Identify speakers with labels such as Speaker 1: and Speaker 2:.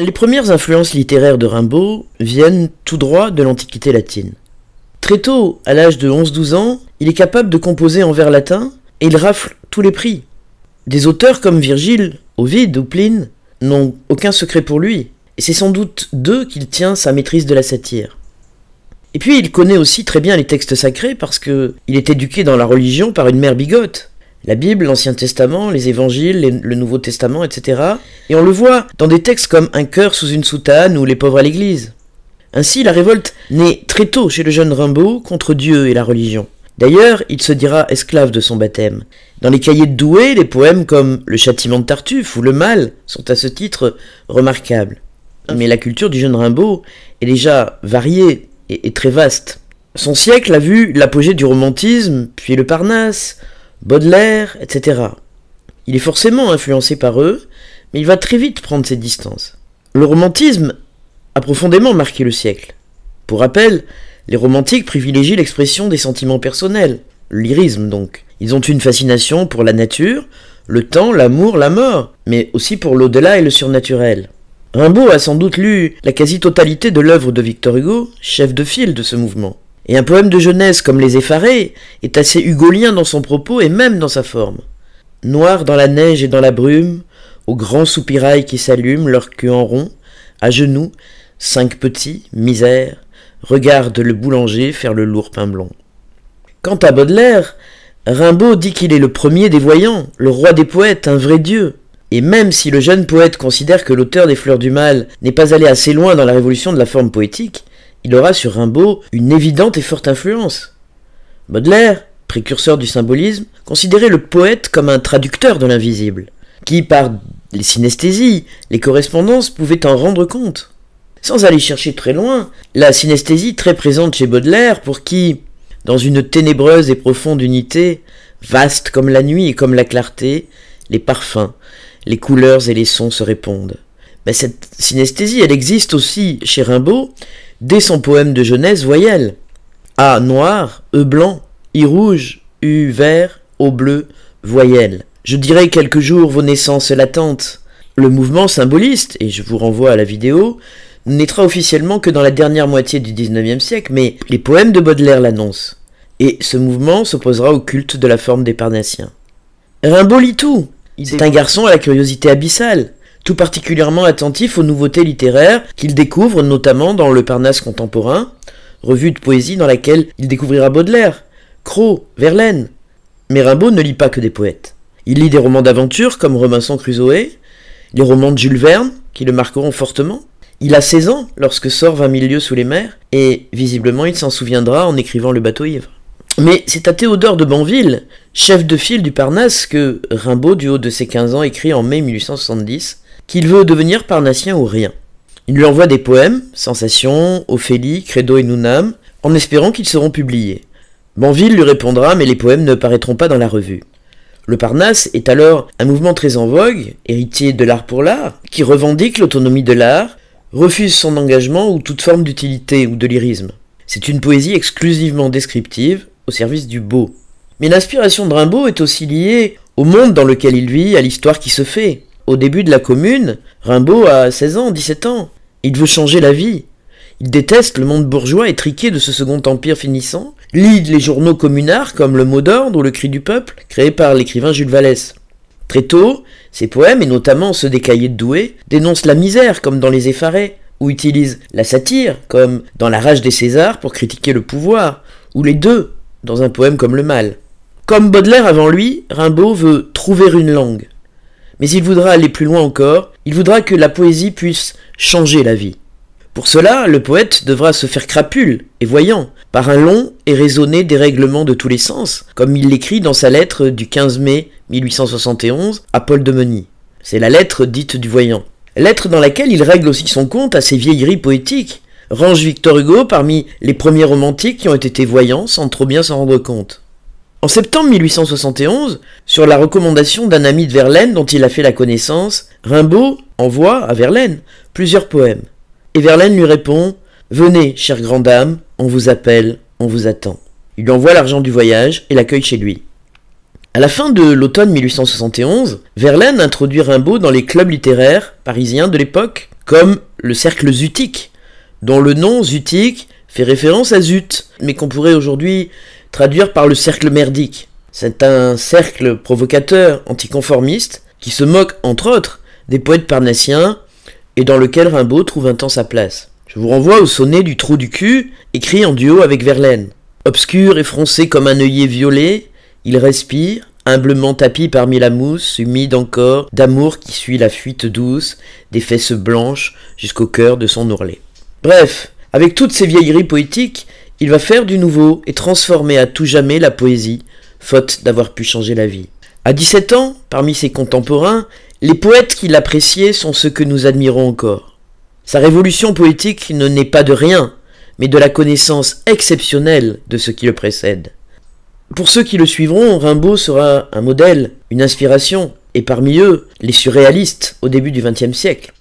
Speaker 1: Les premières influences littéraires de Rimbaud viennent tout droit de l'Antiquité latine. Très tôt, à l'âge de 11-12 ans, il est capable de composer en vers latin et il rafle tous les prix. Des auteurs comme Virgile, Ovide ou Pline n'ont aucun secret pour lui, et c'est sans doute d'eux qu'il tient sa maîtrise de la satire. Et puis il connaît aussi très bien les textes sacrés parce que il est éduqué dans la religion par une mère bigote, la Bible, l'Ancien Testament, les Évangiles, le Nouveau Testament, etc. Et on le voit dans des textes comme Un cœur sous une soutane ou Les pauvres à l'église. Ainsi, la révolte naît très tôt chez le jeune Rimbaud contre Dieu et la religion. D'ailleurs, il se dira esclave de son baptême. Dans les cahiers de Douai, les poèmes comme Le châtiment de Tartuffe ou Le mal sont à ce titre remarquables. Mais la culture du jeune Rimbaud est déjà variée et très vaste. Son siècle a vu l'apogée du romantisme, puis le Parnasse, Baudelaire, etc. Il est forcément influencé par eux, mais il va très vite prendre ses distances. Le romantisme a profondément marqué le siècle. Pour rappel, les romantiques privilégient l'expression des sentiments personnels, le lyrisme donc. Ils ont une fascination pour la nature, le temps, l'amour, la mort, mais aussi pour l'au-delà et le surnaturel. Rimbaud a sans doute lu la quasi-totalité de l'œuvre de Victor Hugo, chef de file de ce mouvement. Et un poème de jeunesse comme Les Effarés est assez hugolien dans son propos et même dans sa forme. Noir dans la neige et dans la brume, aux grands soupirails qui s'allument, leur queue en rond, à genoux, cinq petits, misère, regardent le boulanger faire le lourd pain blond. Quant à Baudelaire, Rimbaud dit qu'il est le premier des voyants, le roi des poètes, un vrai dieu. Et même si le jeune poète considère que l'auteur des Fleurs du Mal n'est pas allé assez loin dans la révolution de la forme poétique, il aura sur Rimbaud une évidente et forte influence. Baudelaire, précurseur du symbolisme, considérait le poète comme un traducteur de l'invisible, qui, par les synesthésies, les correspondances, pouvait en rendre compte. Sans aller chercher très loin, la synesthésie très présente chez Baudelaire, pour qui, dans une ténébreuse et profonde unité, vaste comme la nuit et comme la clarté, les parfums, les couleurs et les sons se répondent. Mais cette synesthésie, elle existe aussi chez Rimbaud, dès son poème de jeunesse, voyelle. A noir, E blanc, I rouge, U vert, O bleu, voyelle. Je dirai quelques jours vos naissances latentes. Le mouvement symboliste, et je vous renvoie à la vidéo, naîtra officiellement que dans la dernière moitié du 19e siècle, mais les poèmes de Baudelaire l'annoncent. Et ce mouvement s'opposera au culte de la forme des Parnassiens. Rimbaud lit tout. C'est un garçon à la curiosité abyssale tout particulièrement attentif aux nouveautés littéraires qu'il découvre notamment dans Le Parnasse contemporain, revue de poésie dans laquelle il découvrira Baudelaire, Crow, Verlaine. Mais Rimbaud ne lit pas que des poètes. Il lit des romans d'aventure comme Robinson Crusoe, les romans de Jules Verne, qui le marqueront fortement. Il a 16 ans lorsque sort 20 000 lieues sous les mers, et visiblement il s'en souviendra en écrivant Le bateau ivre. Mais c'est à Théodore de Banville, chef de file du Parnasse, que Rimbaud, du haut de ses 15 ans, écrit en mai 1870 qu'il veut devenir parnassien ou rien. Il lui envoie des poèmes, Sensation, Ophélie, Credo et Nunam, en espérant qu'ils seront publiés. Banville lui répondra, mais les poèmes ne paraîtront pas dans la revue. Le Parnasse est alors un mouvement très en vogue, héritier de l'art pour l'art, qui revendique l'autonomie de l'art, refuse son engagement ou toute forme d'utilité ou de lyrisme. C'est une poésie exclusivement descriptive, au service du beau. Mais l'inspiration de Rimbaud est aussi liée au monde dans lequel il vit, à l'histoire qui se fait au début de la commune, Rimbaud a 16 ans, 17 ans. Il veut changer la vie. Il déteste le monde bourgeois étriqué de ce second empire finissant, lit les journaux communards comme Le Mot d'ordre ou Le Cri du Peuple, créé par l'écrivain Jules Vallès. Très tôt, ses poèmes, et notamment ceux des cahiers de Douai, dénoncent la misère comme dans Les Effarés, ou utilisent la satire comme dans La Rage des Césars pour critiquer le pouvoir, ou les deux dans un poème comme Le Mal. Comme Baudelaire avant lui, Rimbaud veut trouver une langue mais il voudra aller plus loin encore, il voudra que la poésie puisse changer la vie. Pour cela, le poète devra se faire crapule et voyant, par un long et raisonné dérèglement de tous les sens, comme il l'écrit dans sa lettre du 15 mai 1871 à Paul de Meuny. C'est la lettre dite du voyant. Lettre dans laquelle il règle aussi son compte à ses vieilleries poétiques, range Victor Hugo parmi les premiers romantiques qui ont été voyants sans trop bien s'en rendre compte. En septembre 1871, sur la recommandation d'un ami de Verlaine dont il a fait la connaissance, Rimbaud envoie à Verlaine plusieurs poèmes. Et Verlaine lui répond Venez, chère grande dame, on vous appelle, on vous attend. Il lui envoie l'argent du voyage et l'accueille chez lui. À la fin de l'automne 1871, Verlaine introduit Rimbaud dans les clubs littéraires parisiens de l'époque, comme le cercle Zutique, dont le nom Zutique fait référence à Zut, mais qu'on pourrait aujourd'hui traduire par le cercle merdique. C'est un cercle provocateur, anticonformiste, qui se moque, entre autres, des poètes parnassiens et dans lequel Rimbaud trouve un temps sa place. Je vous renvoie au sonnet du trou du cul, écrit en duo avec Verlaine. Obscur et froncé comme un œillet violet, il respire, humblement tapi parmi la mousse, humide encore, d'amour qui suit la fuite douce, des fesses blanches jusqu'au cœur de son ourlet. Bref, avec toutes ces vieilleries poétiques, il va faire du nouveau et transformer à tout jamais la poésie, faute d'avoir pu changer la vie. À 17 ans, parmi ses contemporains, les poètes qui l'appréciaient sont ceux que nous admirons encore. Sa révolution poétique ne naît pas de rien, mais de la connaissance exceptionnelle de ce qui le précède. Pour ceux qui le suivront, Rimbaud sera un modèle, une inspiration, et parmi eux, les surréalistes au début du XXe siècle.